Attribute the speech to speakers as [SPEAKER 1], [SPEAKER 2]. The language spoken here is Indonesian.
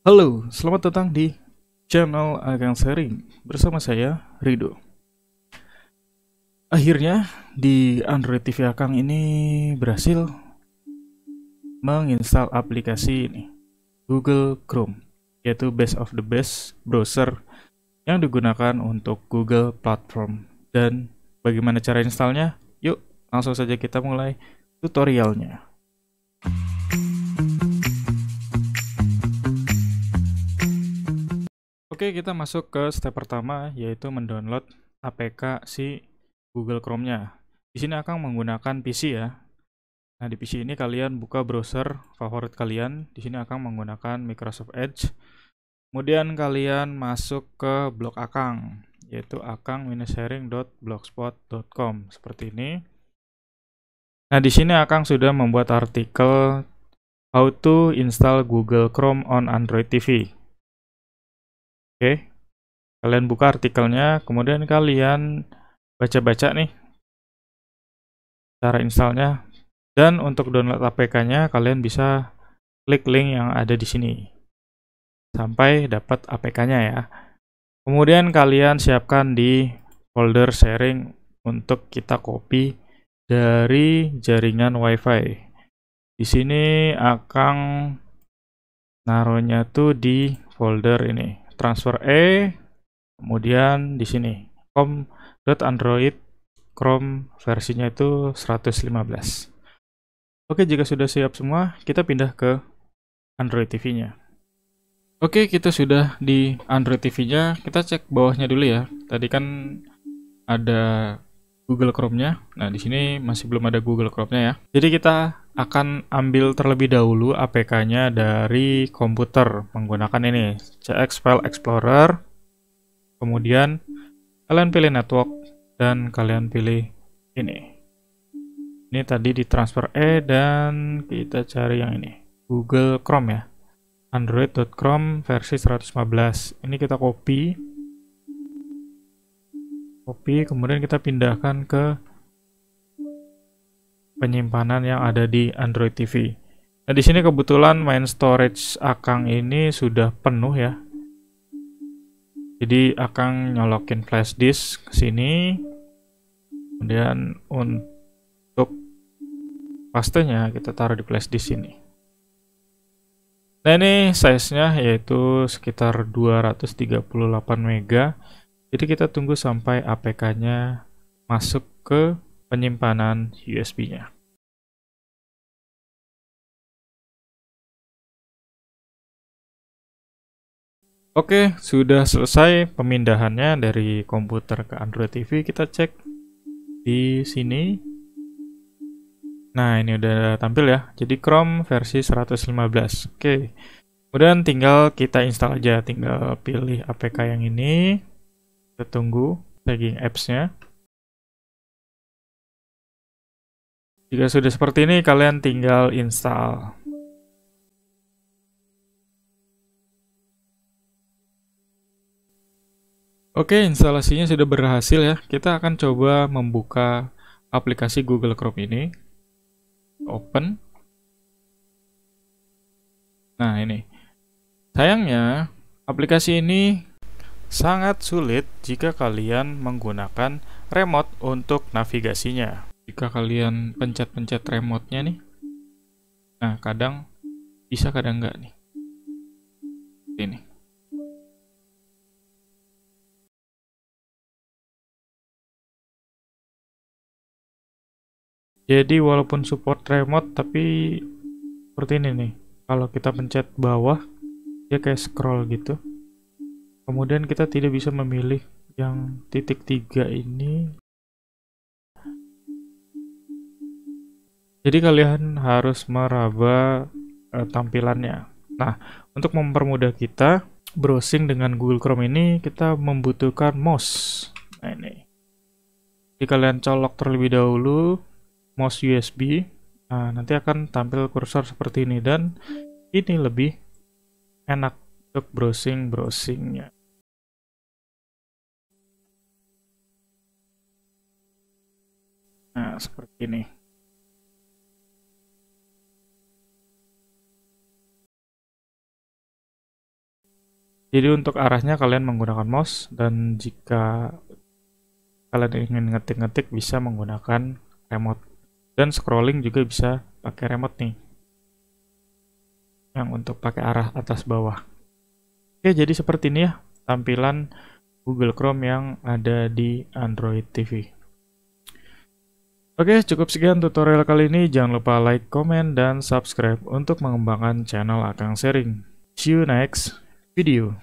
[SPEAKER 1] Halo, selamat datang di channel Agang Sharing bersama saya Rido. Akhirnya di Android TV Akang ini berhasil menginstal aplikasi ini Google Chrome yaitu best of the best browser yang digunakan untuk Google platform dan bagaimana cara installnya? Yuk, langsung saja kita mulai tutorialnya. Oke, kita masuk ke step pertama yaitu mendownload APK si Google Chrome-nya. Di sini akan menggunakan PC ya. Nah, di PC ini kalian buka browser favorit kalian. Di sini akan menggunakan Microsoft Edge. Kemudian kalian masuk ke blog Akang, yaitu akang-sharing.blogspot.com seperti ini. Nah, di sini Akang sudah membuat artikel How to install Google Chrome on Android TV. Oke. Kalian buka artikelnya, kemudian kalian baca-baca nih cara installnya. Dan untuk download APK-nya kalian bisa klik link yang ada di sini sampai dapat APK-nya ya. Kemudian kalian siapkan di folder sharing untuk kita copy dari jaringan WiFi. Di sini akan naruhnya tuh di folder ini transfer e kemudian di sini com android Chrome versinya itu 115 Oke jika sudah siap semua kita pindah ke Android TV nya Oke kita sudah di Android TV nya kita cek bawahnya dulu ya tadi kan ada Google Chrome nya nah di sini masih belum ada Google Chrome nya ya jadi kita akan ambil terlebih dahulu APK-nya dari komputer menggunakan ini CX File Explorer kemudian kalian pilih network dan kalian pilih ini ini tadi di transfer E dan kita cari yang ini Google Chrome ya android.chrome versi 115 ini kita copy copy kemudian kita pindahkan ke penyimpanan yang ada di Android TV. Nah, di sini kebetulan main storage Akang ini sudah penuh ya. Jadi Akang nyolokin flash disk ke sini. Kemudian untuk pastenya kita taruh di flash disk sini. Nah ini size-nya yaitu sekitar 238 MB. Jadi kita tunggu sampai APK-nya masuk ke penyimpanan USB-nya. Oke, sudah selesai pemindahannya dari komputer ke Android TV. Kita cek di sini. Nah, ini udah tampil ya. Jadi Chrome versi 115. Oke. Kemudian tinggal kita install aja, tinggal pilih APK yang ini. Kita tunggu tagging apps-nya. Jika sudah seperti ini, kalian tinggal install. Oke, instalasinya sudah berhasil ya. Kita akan coba membuka aplikasi Google Chrome ini. Open. Nah, ini. Sayangnya, aplikasi ini sangat sulit jika kalian menggunakan remote untuk navigasinya jika kalian pencet-pencet remote-nya nih nah kadang bisa kadang enggak nih ini jadi walaupun support remote tapi seperti ini nih kalau kita pencet bawah dia kayak scroll gitu kemudian kita tidak bisa memilih yang titik tiga ini Jadi kalian harus meraba uh, tampilannya. Nah, untuk mempermudah kita browsing dengan Google Chrome ini, kita membutuhkan mouse. Nah, ini. Jadi kalian colok terlebih dahulu mouse USB. Nah, nanti akan tampil kursor seperti ini dan ini lebih enak untuk browsing-browsingnya. Nah, seperti ini. Jadi untuk arahnya kalian menggunakan mouse dan jika kalian ingin ngetik-ngetik bisa menggunakan remote. Dan scrolling juga bisa pakai remote nih. Yang untuk pakai arah atas bawah. Oke, jadi seperti ini ya tampilan Google Chrome yang ada di Android TV. Oke, cukup sekian tutorial kali ini. Jangan lupa like, comment, dan subscribe untuk mengembangkan channel Akang Sharing. See you next. video